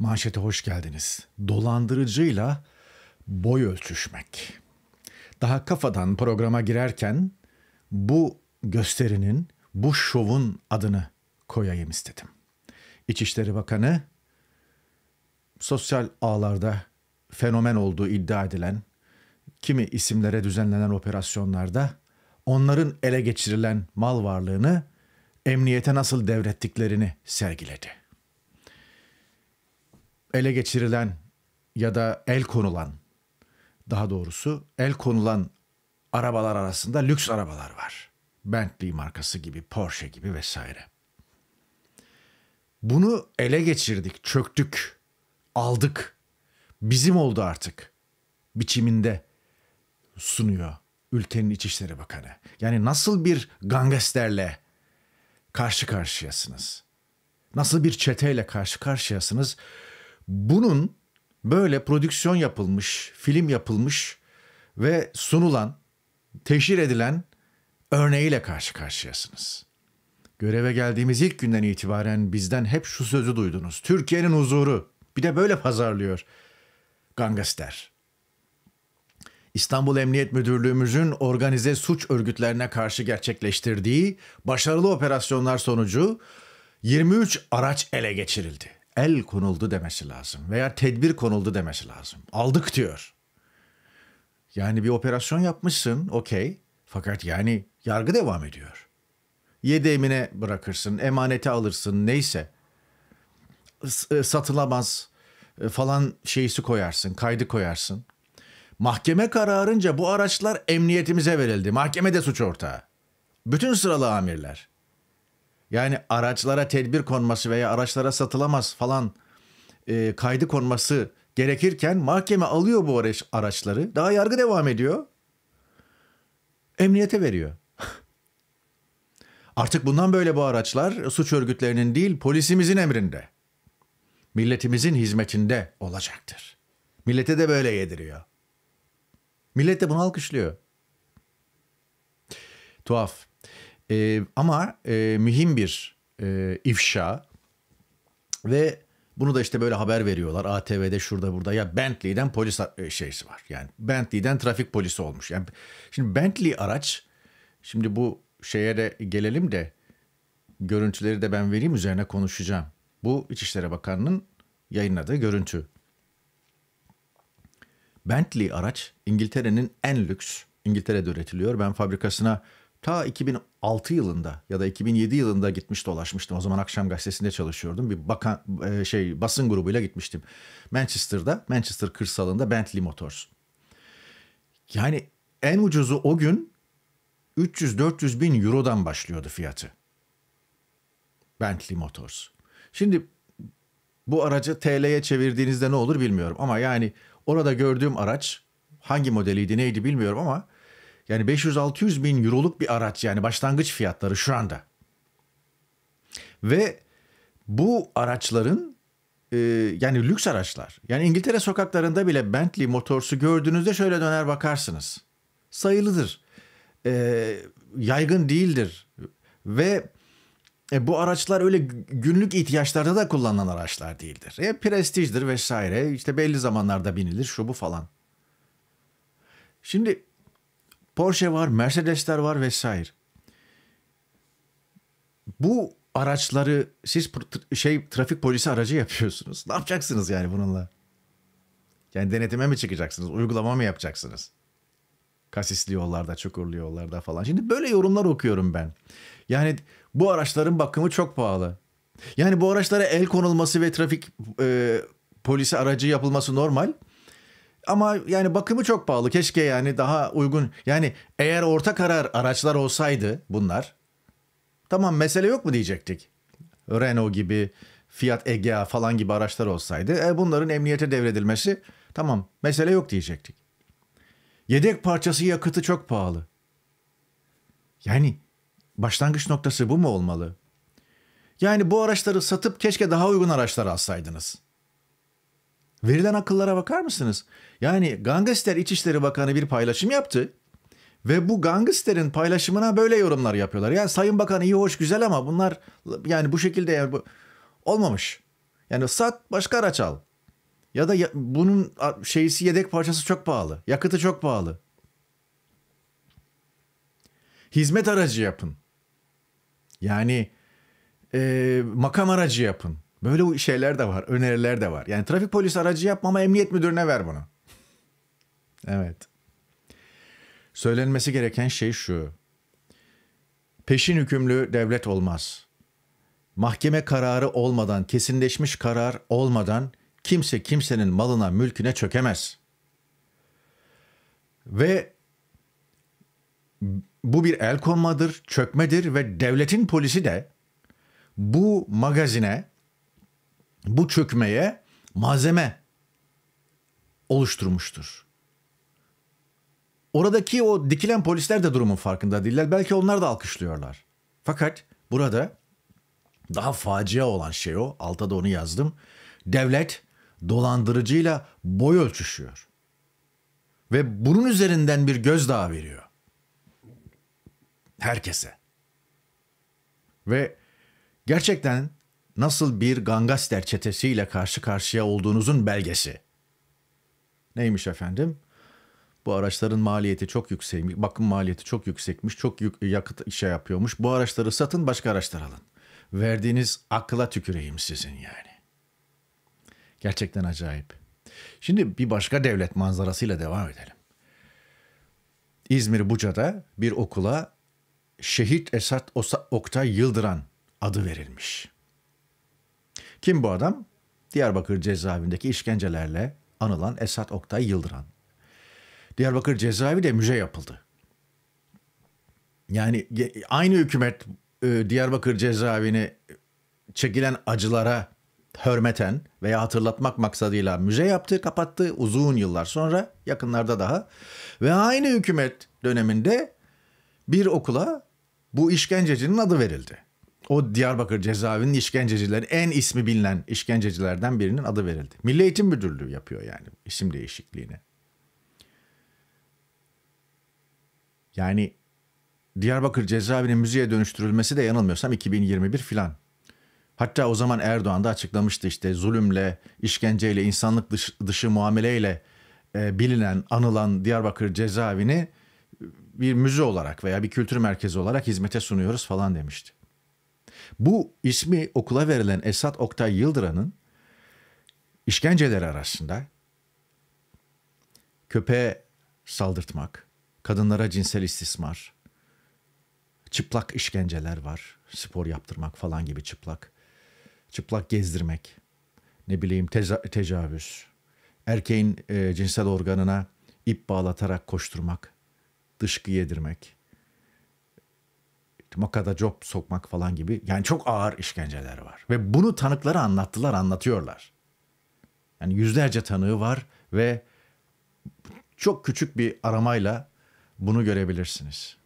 Manşete hoş geldiniz. Dolandırıcıyla boy ölçüşmek. Daha kafadan programa girerken bu gösterinin, bu şovun adını koyayım istedim. İçişleri Bakanı sosyal ağlarda fenomen olduğu iddia edilen kimi isimlere düzenlenen operasyonlarda onların ele geçirilen mal varlığını emniyete nasıl devrettiklerini sergiledi ele geçirilen ya da el konulan daha doğrusu el konulan arabalar arasında lüks arabalar var. Bentley markası gibi, Porsche gibi vesaire. Bunu ele geçirdik, çöktük, aldık. Bizim oldu artık. Biçiminde sunuyor ülkenin İçişleri Bakanı. Yani nasıl bir gangsterle karşı karşıyasınız? Nasıl bir çeteyle karşı karşıyasınız? bunun böyle prodüksiyon yapılmış, film yapılmış ve sunulan, teşhir edilen örneğiyle karşı karşıyasınız. Göreve geldiğimiz ilk günden itibaren bizden hep şu sözü duydunuz. Türkiye'nin huzuru. Bir de böyle pazarlıyor. Gangster. İstanbul Emniyet Müdürlüğümüzün organize suç örgütlerine karşı gerçekleştirdiği başarılı operasyonlar sonucu 23 araç ele geçirildi el konuldu demesi lazım veya tedbir konuldu demesi lazım. Aldık diyor. Yani bir operasyon yapmışsın okey fakat yani yargı devam ediyor. Yedemine bırakırsın, emanete alırsın neyse e, satılamaz e, falan şeysi koyarsın, kaydı koyarsın. Mahkeme kararınca bu araçlar emniyetimize verildi. Mahkemede suç ortağı. Bütün sıralı amirler. Yani araçlara tedbir konması veya araçlara satılamaz falan e, kaydı konması gerekirken mahkeme alıyor bu araçları. Daha yargı devam ediyor. Emniyete veriyor. Artık bundan böyle bu araçlar suç örgütlerinin değil polisimizin emrinde. Milletimizin hizmetinde olacaktır. Millete de böyle yediriyor. Millet de bunu alkışlıyor. Tuhaf. E, ama e, mühim bir e, ifşa ve bunu da işte böyle haber veriyorlar ATV'de şurada burada ya Bentley'den polis e, şeysi var yani Bentley'den trafik polisi olmuş. Yani şimdi Bentley araç şimdi bu şeye de gelelim de görüntüleri de ben vereyim üzerine konuşacağım. Bu İçişleri Bakanı'nın yayınladığı görüntü. Bentley araç İngiltere'nin en lüks, İngiltere'de üretiliyor. Ben fabrikasına ta 2006 yılında ya da 2007 yılında gitmiş dolaşmıştım. O zaman akşam gazetesinde çalışıyordum. Bir bakan e, şey basın grubuyla gitmiştim. Manchester'da, Manchester kırsalında Bentley Motors. Yani en ucuzu o gün 300-400 bin eurodan başlıyordu fiyatı. Bentley Motors. Şimdi bu aracı TL'ye çevirdiğinizde ne olur bilmiyorum ama yani orada gördüğüm araç hangi modeliydi neydi bilmiyorum ama yani 500-600 bin euroluk bir araç yani başlangıç fiyatları şu anda. Ve bu araçların e, yani lüks araçlar. Yani İngiltere sokaklarında bile Bentley motorsu gördüğünüzde şöyle döner bakarsınız. Sayılıdır. E, yaygın değildir. Ve e, bu araçlar öyle günlük ihtiyaçlarda da kullanılan araçlar değildir. E, prestijdir vesaire. İşte belli zamanlarda binilir şu bu falan. Şimdi Porsche var, Mercedesler var vesaire. Bu araçları siz şey trafik polisi aracı yapıyorsunuz. Ne yapacaksınız yani bununla? Yani denetime mi çıkacaksınız? Uygulama mı yapacaksınız? Kasisli yollarda, çukurlu yollarda falan. Şimdi böyle yorumlar okuyorum ben. Yani bu araçların bakımı çok pahalı. Yani bu araçlara el konulması ve trafik e, polisi aracı yapılması normal. Ama yani bakımı çok pahalı. Keşke yani daha uygun. Yani eğer orta karar araçlar olsaydı bunlar. Tamam mesele yok mu diyecektik. Renault gibi, Fiat Egea falan gibi araçlar olsaydı. E bunların emniyete devredilmesi tamam mesele yok diyecektik. Yedek parçası yakıtı çok pahalı. Yani başlangıç noktası bu mu olmalı? Yani bu araçları satıp keşke daha uygun araçlar alsaydınız.'' Verilen akıllara bakar mısınız? Yani Gangster İçişleri Bakanı bir paylaşım yaptı. Ve bu gangsterin paylaşımına böyle yorumlar yapıyorlar. Yani Sayın Bakan iyi hoş güzel ama bunlar yani bu şekilde yani bu, olmamış. Yani sat başka araç al. Ya da ya, bunun şeysi yedek parçası çok pahalı. Yakıtı çok pahalı. Hizmet aracı yapın. Yani e, makam aracı yapın. Böyle şeyler de var, öneriler de var. Yani trafik polisi aracı yapmama emniyet müdürüne ver bunu. evet. Söylenmesi gereken şey şu. Peşin hükümlü devlet olmaz. Mahkeme kararı olmadan, kesinleşmiş karar olmadan kimse kimsenin malına, mülküne çökemez. Ve bu bir el konmadır, çökmedir ve devletin polisi de bu magazine bu çökmeye malzeme oluşturmuştur. Oradaki o dikilen polisler de durumun farkında değiller. Belki onlar da alkışlıyorlar. Fakat burada daha facia olan şey o. Alta da onu yazdım. Devlet dolandırıcıyla boy ölçüşüyor. Ve bunun üzerinden bir gözdağı veriyor. Herkese. Ve gerçekten nasıl bir gangaster çetesiyle karşı karşıya olduğunuzun belgesi. Neymiş efendim? Bu araçların maliyeti çok yüksekmiş. Bakım maliyeti çok yüksekmiş. Çok yük, yakıt işe yapıyormuş. Bu araçları satın başka araçlar alın. Verdiğiniz akla tüküreyim sizin yani. Gerçekten acayip. Şimdi bir başka devlet manzarasıyla devam edelim. İzmir Buca'da bir okula Şehit Esat Oktay Yıldıran adı verilmiş. Kim bu adam? Diyarbakır cezaevindeki işkencelerle anılan Esat Oktay Yıldıran. Diyarbakır cezaevi de müze yapıldı. Yani aynı hükümet e, Diyarbakır cezaevini çekilen acılara hörmeten veya hatırlatmak maksadıyla müze yaptı, kapattı uzun yıllar sonra yakınlarda daha. Ve aynı hükümet döneminde bir okula bu işkencecinin adı verildi o Diyarbakır cezaevinin işkencecileri en ismi bilinen işkencecilerden birinin adı verildi. Milli Eğitim Müdürlüğü yapıyor yani isim değişikliğini. Yani Diyarbakır cezaevinin müziğe dönüştürülmesi de yanılmıyorsam 2021 filan. Hatta o zaman Erdoğan da açıklamıştı işte zulümle, işkenceyle, insanlık dışı, dışı muameleyle e, bilinen, anılan Diyarbakır cezaevini bir müze olarak veya bir kültür merkezi olarak hizmete sunuyoruz falan demişti. Bu ismi okula verilen Esat Oktay Yıldıran'ın işkenceleri arasında köpeğe saldırtmak, kadınlara cinsel istismar, çıplak işkenceler var. Spor yaptırmak falan gibi çıplak. Çıplak gezdirmek, ne bileyim tecavüz, erkeğin e, cinsel organına ip bağlatarak koşturmak, dışkı yedirmek, makada job sokmak falan gibi yani çok ağır işkenceler var. Ve bunu tanıkları anlattılar anlatıyorlar. Yani yüzlerce tanığı var ve çok küçük bir aramayla bunu görebilirsiniz.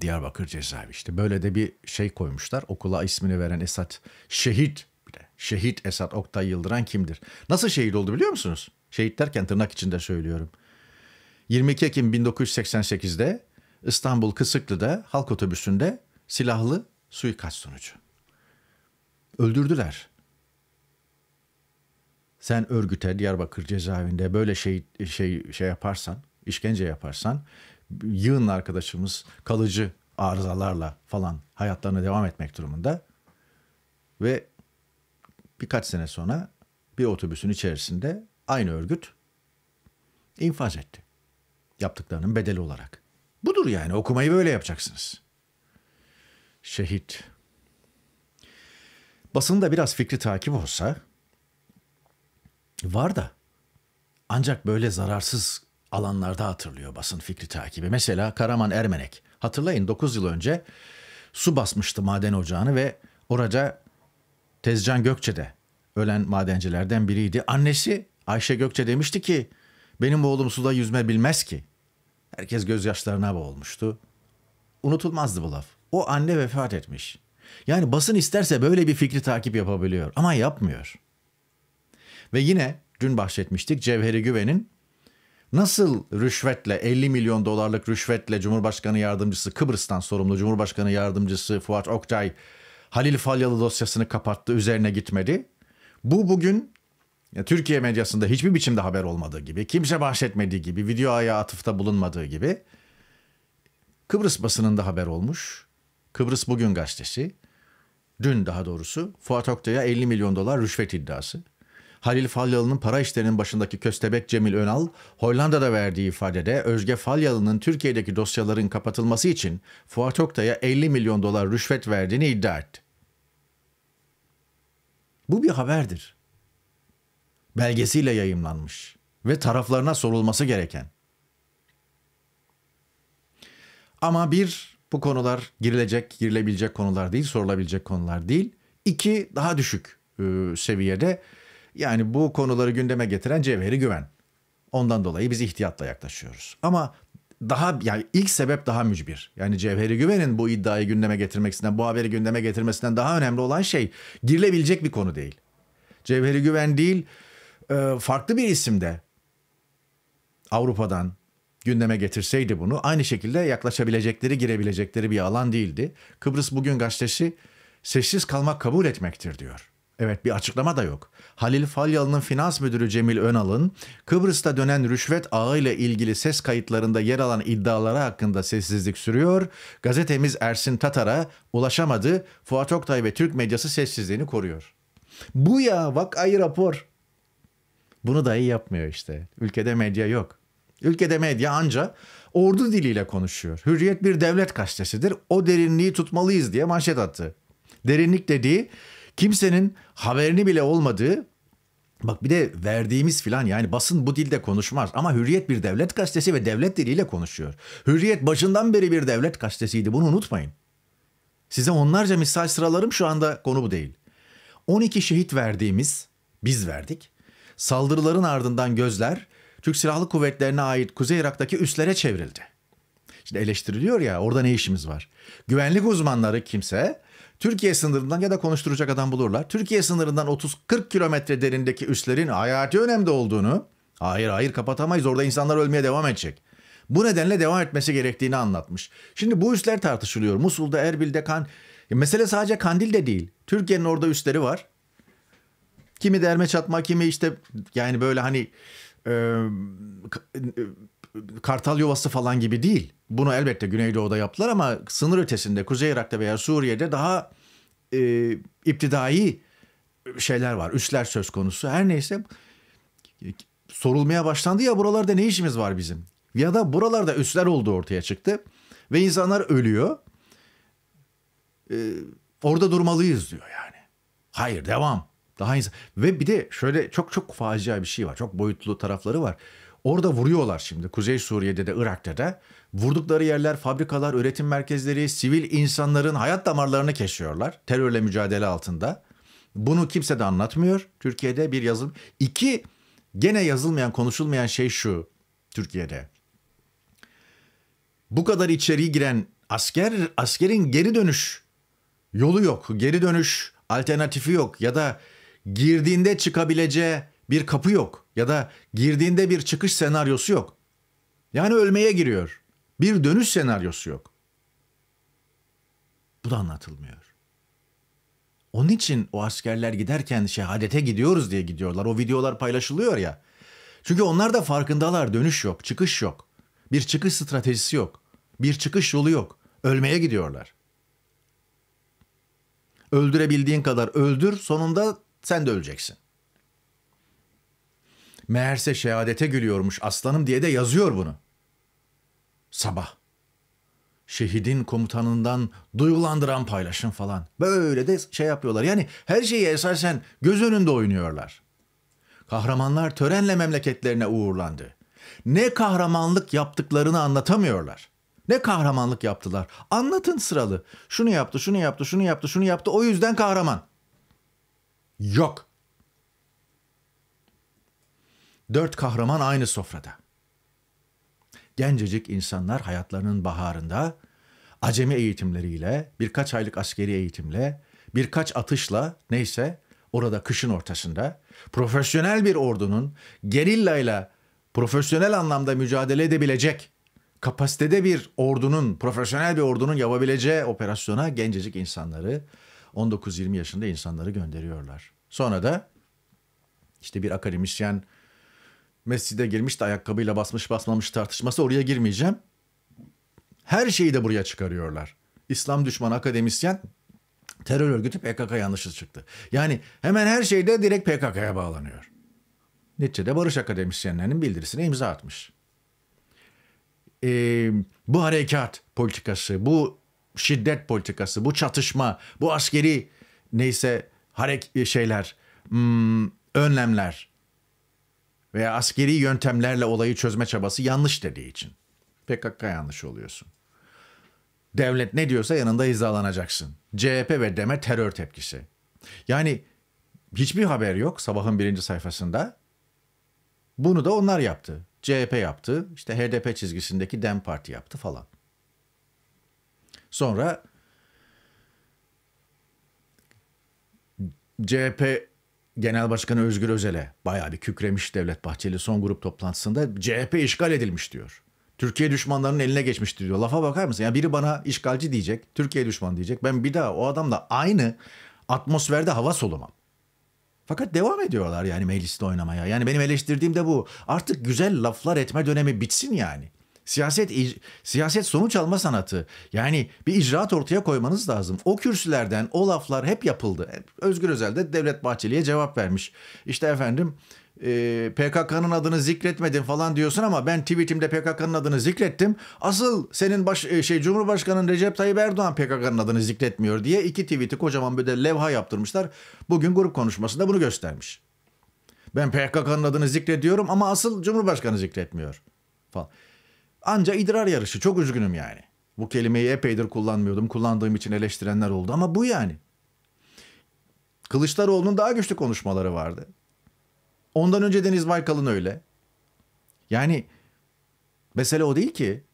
Diyarbakır cezaevi işte böyle de bir şey koymuşlar. Okula ismini veren Esat şehit bile. Şehit Esat Oktay Yıldıran kimdir? Nasıl şehit oldu biliyor musunuz? Şehit derken tırnak içinde söylüyorum. 22 Ekim 1988'de İstanbul Kısıklı'da halk otobüsünde silahlı suikast sonucu. Öldürdüler. Sen örgüte Diyarbakır cezaevinde böyle şey şey şey yaparsan, işkence yaparsan yığın arkadaşımız kalıcı arızalarla falan hayatlarına devam etmek durumunda ve birkaç sene sonra bir otobüsün içerisinde aynı örgüt infaz etti. Yaptıklarının bedeli olarak. Budur yani okumayı böyle yapacaksınız. Şehit. Basında biraz fikri takip olsa var da ancak böyle zararsız alanlarda hatırlıyor basın fikri takibi. Mesela Karaman Ermenek. Hatırlayın 9 yıl önce su basmıştı maden ocağını ve oraca Tezcan Gökçe de ölen madencilerden biriydi. Annesi Ayşe Gökçe demişti ki benim oğlum suda yüzme bilmez ki. Herkes gözyaşlarına boğulmuştu. Unutulmazdı bu laf. O anne vefat etmiş. Yani basın isterse böyle bir fikri takip yapabiliyor ama yapmıyor. Ve yine dün bahsetmiştik Cevheri Güven'in nasıl rüşvetle 50 milyon dolarlık rüşvetle Cumhurbaşkanı yardımcısı Kıbrıs'tan sorumlu Cumhurbaşkanı yardımcısı Fuat Okçay Halil Falyalı dosyasını kapattı üzerine gitmedi. Bu bugün ya, Türkiye medyasında hiçbir biçimde haber olmadığı gibi, kimse bahsetmediği gibi, videoya atıfta bulunmadığı gibi Kıbrıs basınında haber olmuş. Kıbrıs Bugün gazetesi. Dün daha doğrusu Fuat Oktay'a 50 milyon dolar rüşvet iddiası. Halil Falyalı'nın para işlerinin başındaki köstebek Cemil Önal, Hollanda'da verdiği ifadede Özge Falyalı'nın Türkiye'deki dosyaların kapatılması için Fuat Oktay'a 50 milyon dolar rüşvet verdiğini iddia etti. Bu bir haberdir belgesiyle yayımlanmış ve taraflarına sorulması gereken. Ama bir bu konular girilecek, girilebilecek konular değil, sorulabilecek konular değil. İki daha düşük e, seviyede yani bu konuları gündeme getiren Cevheri Güven. Ondan dolayı biz ihtiyatla yaklaşıyoruz. Ama daha yani ilk sebep daha mücbir. Yani Cevheri Güven'in bu iddiayı gündeme getirmesinden, bu haberi gündeme getirmesinden daha önemli olan şey girilebilecek bir konu değil. Cevheri Güven değil, ee, farklı bir isimde Avrupa'dan gündeme getirseydi bunu aynı şekilde yaklaşabilecekleri girebilecekleri bir alan değildi. Kıbrıs Bugün gazetesi sessiz kalmak kabul etmektir diyor. Evet bir açıklama da yok. Halil Falyalı'nın finans müdürü Cemil Önal'ın Kıbrıs'ta dönen rüşvet ağıyla ilgili ses kayıtlarında yer alan iddialara hakkında sessizlik sürüyor. Gazetemiz Ersin Tatar'a ulaşamadı. Fuat Oktay ve Türk medyası sessizliğini koruyor. Bu ya vakayı rapor. Bunu dahi yapmıyor işte. Ülkede medya yok. Ülkede medya anca ordu diliyle konuşuyor. Hürriyet bir devlet gazetesidir. O derinliği tutmalıyız diye manşet attı. Derinlik dediği kimsenin haberini bile olmadığı Bak bir de verdiğimiz filan yani basın bu dilde konuşmaz ama Hürriyet bir devlet gazetesi ve devlet diliyle konuşuyor. Hürriyet başından beri bir devlet gazetesiydi bunu unutmayın. Size onlarca misal sıralarım şu anda konu bu değil. 12 şehit verdiğimiz biz verdik. Saldırıların ardından gözler Türk Silahlı Kuvvetlerine ait Kuzey Irak'taki üslere çevrildi. Şimdi eleştiriliyor ya orada ne işimiz var? Güvenlik uzmanları kimse Türkiye sınırından ya da konuşturacak adam bulurlar. Türkiye sınırından 30-40 kilometre derindeki üslerin hayati önemli olduğunu hayır hayır kapatamayız orada insanlar ölmeye devam edecek. Bu nedenle devam etmesi gerektiğini anlatmış. Şimdi bu üsler tartışılıyor. Musul'da, Erbil'de kan... Mesele sadece Kandil'de değil. Türkiye'nin orada üsleri var. Kimi derme çatma, kimi işte yani böyle hani e, e, kartal yuvası falan gibi değil. Bunu elbette Güneydoğu'da yaptılar ama sınır ötesinde Kuzey Irak'ta veya Suriye'de daha e, iptidai şeyler var. Üstler söz konusu. Her neyse sorulmaya başlandı ya buralarda ne işimiz var bizim? Ya da buralarda üstler olduğu ortaya çıktı ve insanlar ölüyor. Ee, orada durmalıyız diyor yani. Hayır devam. Daha insan. Ve bir de şöyle çok çok facia bir şey var. Çok boyutlu tarafları var. Orada vuruyorlar şimdi. Kuzey Suriye'de de Irak'ta da. Vurdukları yerler, fabrikalar, üretim merkezleri, sivil insanların hayat damarlarını kesiyorlar. Terörle mücadele altında. Bunu kimse de anlatmıyor. Türkiye'de bir yazılım. İki, gene yazılmayan, konuşulmayan şey şu Türkiye'de. Bu kadar içeri giren asker, askerin geri dönüş yolu yok. Geri dönüş alternatifi yok. Ya da girdiğinde çıkabileceği bir kapı yok ya da girdiğinde bir çıkış senaryosu yok. Yani ölmeye giriyor. Bir dönüş senaryosu yok. Bu da anlatılmıyor. Onun için o askerler giderken şehadete gidiyoruz diye gidiyorlar. O videolar paylaşılıyor ya. Çünkü onlar da farkındalar. Dönüş yok, çıkış yok. Bir çıkış stratejisi yok. Bir çıkış yolu yok. Ölmeye gidiyorlar. Öldürebildiğin kadar öldür, sonunda sen de öleceksin. Meğerse şehadete gülüyormuş aslanım diye de yazıyor bunu. Sabah. Şehidin komutanından duygulandıran paylaşım falan. Böyle de şey yapıyorlar. Yani her şeyi esasen göz önünde oynuyorlar. Kahramanlar törenle memleketlerine uğurlandı. Ne kahramanlık yaptıklarını anlatamıyorlar. Ne kahramanlık yaptılar. Anlatın sıralı. Şunu yaptı, şunu yaptı, şunu yaptı, şunu yaptı. O yüzden kahraman. Yok. Dört kahraman aynı sofrada. Gencecik insanlar hayatlarının baharında acemi eğitimleriyle, birkaç aylık askeri eğitimle, birkaç atışla neyse orada kışın ortasında profesyonel bir ordunun gerillayla profesyonel anlamda mücadele edebilecek kapasitede bir ordunun, profesyonel bir ordunun yapabileceği operasyona gencecik insanları 19-20 yaşında insanları gönderiyorlar. Sonra da işte bir akademisyen mescide girmiş de ayakkabıyla basmış basmamış tartışması oraya girmeyeceğim. Her şeyi de buraya çıkarıyorlar. İslam düşmanı akademisyen terör örgütü PKK yanlışı çıktı. Yani hemen her şeyde direkt PKK'ya bağlanıyor. Neticede Barış Akademisyenlerinin bildirisine imza atmış. Ee, bu harekat politikası, bu şiddet politikası, bu çatışma, bu askeri neyse harek e, şeyler, hmm, önlemler veya askeri yöntemlerle olayı çözme çabası yanlış dediği için. PKK yanlış oluyorsun. Devlet ne diyorsa yanında hizalanacaksın. CHP ve DEM'e terör tepkisi. Yani hiçbir haber yok sabahın birinci sayfasında. Bunu da onlar yaptı. CHP yaptı, işte HDP çizgisindeki DEM Parti yaptı falan. Sonra CHP Genel Başkanı Özgür Özel'e bayağı bir kükremiş Devlet Bahçeli son grup toplantısında CHP işgal edilmiş diyor. Türkiye düşmanlarının eline geçmiştir diyor. Lafa bakar mısın? Yani biri bana işgalci diyecek, Türkiye düşmanı diyecek. Ben bir daha o adamla aynı atmosferde hava solumam. Fakat devam ediyorlar yani mecliste oynamaya. Yani benim eleştirdiğim de bu. Artık güzel laflar etme dönemi bitsin yani. Siyaset siyaset sonuç alma sanatı. Yani bir icraat ortaya koymanız lazım. O kürsülerden o laflar hep yapıldı. Özgür Özel de Devlet Bahçeli'ye cevap vermiş. İşte efendim e, PKK'nın adını zikretmedin falan diyorsun ama ben tweetimde PKK'nın adını zikrettim. Asıl senin baş, e, şey Cumhurbaşkanı Recep Tayyip Erdoğan PKK'nın adını zikretmiyor diye iki tweet'i kocaman bir de levha yaptırmışlar. Bugün grup konuşmasında bunu göstermiş. Ben PKK'nın adını zikrediyorum ama asıl Cumhurbaşkanı zikretmiyor falan. Anca idrar yarışı. Çok üzgünüm yani. Bu kelimeyi epeydir kullanmıyordum. Kullandığım için eleştirenler oldu ama bu yani. Kılıçdaroğlu'nun daha güçlü konuşmaları vardı. Ondan önce Deniz Baykal'ın öyle. Yani mesele o değil ki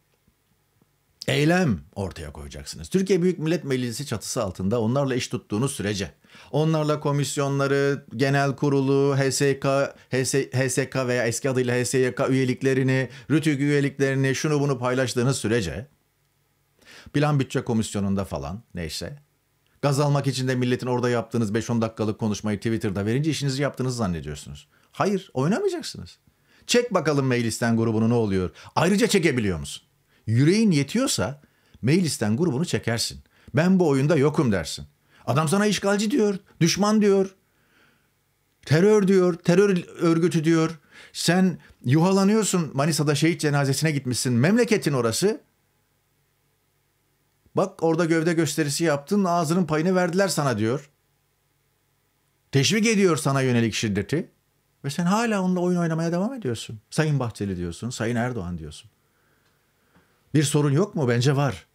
eylem ortaya koyacaksınız. Türkiye Büyük Millet Meclisi çatısı altında onlarla iş tuttuğunuz sürece, onlarla komisyonları, genel kurulu, HSK, HS, HSK veya eski adıyla HSYK üyeliklerini, RÜTÜK üyeliklerini, şunu bunu paylaştığınız sürece, plan bütçe komisyonunda falan neyse, gaz almak için de milletin orada yaptığınız 5-10 dakikalık konuşmayı Twitter'da verince işinizi yaptığınızı zannediyorsunuz. Hayır, oynamayacaksınız. Çek bakalım meclisten grubunu ne oluyor. Ayrıca çekebiliyor musun? Yüreğin yetiyorsa meclisten grubunu çekersin. Ben bu oyunda yokum dersin. Adam sana işgalci diyor, düşman diyor, terör diyor, terör örgütü diyor. Sen yuhalanıyorsun Manisa'da şehit cenazesine gitmişsin. Memleketin orası. Bak orada gövde gösterisi yaptın ağzının payını verdiler sana diyor. Teşvik ediyor sana yönelik şiddeti. Ve sen hala onunla oyun oynamaya devam ediyorsun. Sayın Bahçeli diyorsun, Sayın Erdoğan diyorsun. Bir sorun yok mu? Bence var.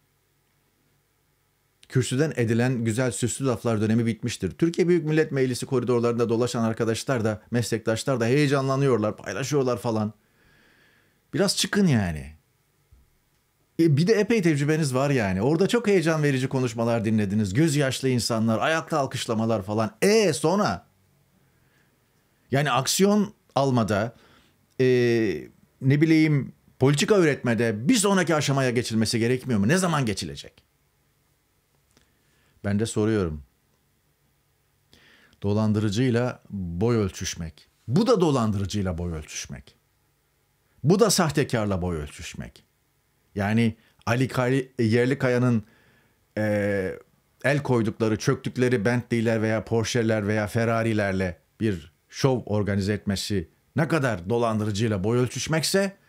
Kürsüden edilen güzel süslü laflar dönemi bitmiştir. Türkiye Büyük Millet Meclisi koridorlarında dolaşan arkadaşlar da, meslektaşlar da heyecanlanıyorlar, paylaşıyorlar falan. Biraz çıkın yani. E, bir de epey tecrübeniz var yani. Orada çok heyecan verici konuşmalar dinlediniz. Gözyaşlı insanlar, ayakta alkışlamalar falan. E sonra? Yani aksiyon almada, e, ne bileyim politika üretmede bir sonraki aşamaya geçilmesi gerekmiyor mu? Ne zaman geçilecek? Ben de soruyorum. Dolandırıcıyla boy ölçüşmek. Bu da dolandırıcıyla boy ölçüşmek. Bu da sahtekarla boy ölçüşmek. Yani Ali Kali, Yerli Kaya'nın e, el koydukları, çöktükleri Bentley'ler veya Porsche'ler veya Ferrari'lerle bir şov organize etmesi ne kadar dolandırıcıyla boy ölçüşmekse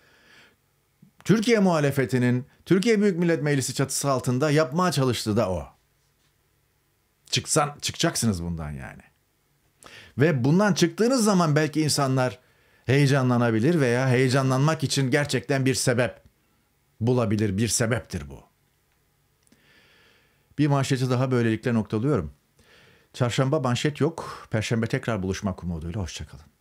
Türkiye muhalefetinin Türkiye Büyük Millet Meclisi çatısı altında yapmaya çalıştığı da o. Çıksan çıkacaksınız bundan yani. Ve bundan çıktığınız zaman belki insanlar heyecanlanabilir veya heyecanlanmak için gerçekten bir sebep bulabilir, bir sebeptir bu. Bir manşeti daha böylelikle noktalıyorum. Çarşamba manşet yok. Perşembe tekrar buluşmak umuduyla. Hoşçakalın.